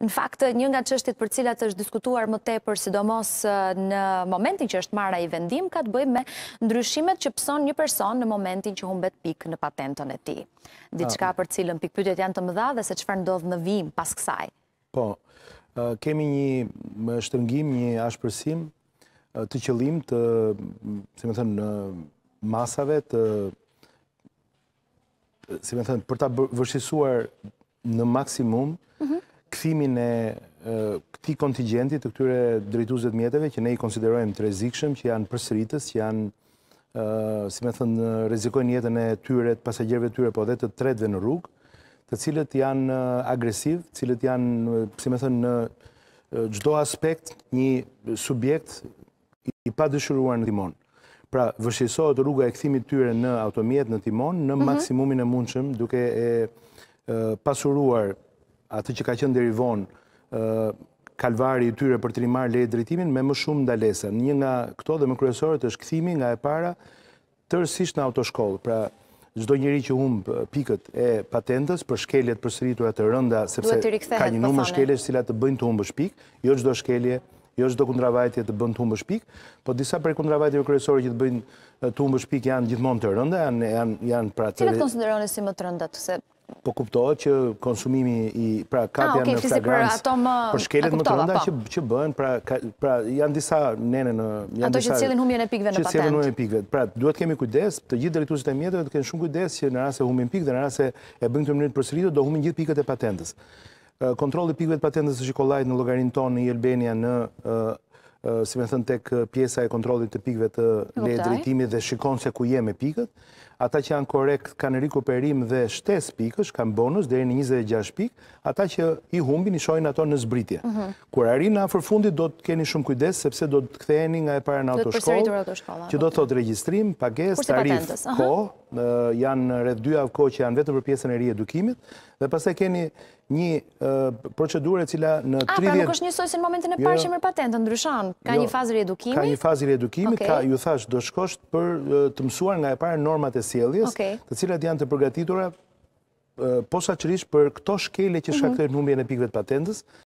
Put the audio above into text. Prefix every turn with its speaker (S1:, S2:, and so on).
S1: Në fakt, një nga qështit për cilat është diskutuar më te për sidomos në momentin që është mara i vendim, ka të bëjmë me ndryshimet që pëson një person në momentin që humbet pik në patentën e ti. Ditë ah. për cilën pikpytet janë të mëdha dhe se qëfar ndodhë në vim pas kësaj. Po, kemi një shtërngim, një ashpërsim të qëllim të, si më thënë, masave të si më thënë, për ta vërshisuar në maksimum këthimin e këti kontingenti të këtyre drejtuzet mjetëve, që ne i konsiderojmë të rezikshëm, që janë përsëritës, që janë, si me thënë, rezikojnë jetën e tyre, të pasajgjerve tyre, po dhe të tretve në rrugë, të cilët janë agresiv, cilët janë, si me thënë, në gjdo aspekt, një subjekt i pa dëshuruar në timon. Pra, vëshqisohet rruga e këthimit tyre në automjet në timon, në mhm. maksimumin e mundshëm, duke e pasuruar atë që ka qenë derivon kalvari i tyre për të rimar leje drejtimin me më shumë ndalesa. Një nga këto dhe më kryesorët është kthimi nga e para tërësisht në autoshkollë. Pra, çdo njëri që humb pikët e patentës për shkeljet përsëritura të rënda sepse ka një numër shkeljesh cilat të bëjnë të humbësh pikë, jo çdo shkelje jo çdo kundravajtje të bën të humbësh pikë, po disa prej kundravajtjeve kryesore që të bëjnë të humbësh pikë janë gjithmonë të rënda, janë janë janë pra të. Cilat konsiderohen si më të rënda, se Po kuptohet që konsumimi i pra kap ah, në Instagram për shkelet më të rënda po. që që bëhen pra pra janë disa nene në janë ato që cilën humbin e pikëve në patent. Që cilën humbin e Pra duhet të kemi kujdes, të gjithë drejtuesit e mjetëve të kenë shumë kujdes që në rast se humbin pikë, në rast se e bëjnë këtë mënyrë përsëritur do humbin gjithë pikët e patentës. Kontrolli pikëve të patentës është i në logarin tonë në Elbenia në si më thën tek pjesa e kontrollit të pikëve të drejtimit dhe shikon se ku jemi pikët ata që janë korekt kanë rikuperim dhe shtes pikësh, kanë bonus dhe e një 26 pikë, ata që i humbin i shojnë ato në zbritje. Mhm. Kur arin në afer fundit do të keni shumë kujdes, sepse do të ktheni nga e para në autoshkollë, që do të thotë registrim, pages, tarif, ko, janë rreth dy avko që janë vetë për pjesën e ri edukimit, dhe e keni një procedurë e cila në 30... Ah, A, pra nuk është një sojse në momentin e jo, parë jo. që mërë patentë, ndryshan, jo. ka një fazë rjedukimi? Ka një fazë rjedukimi, ka ju thash, do shkosht për të mësuar nga e parë normat e sieljes, të cilat janë të përgatitura posa qërish për këto shkele që shkaktojnë numërën e pikve të patentës,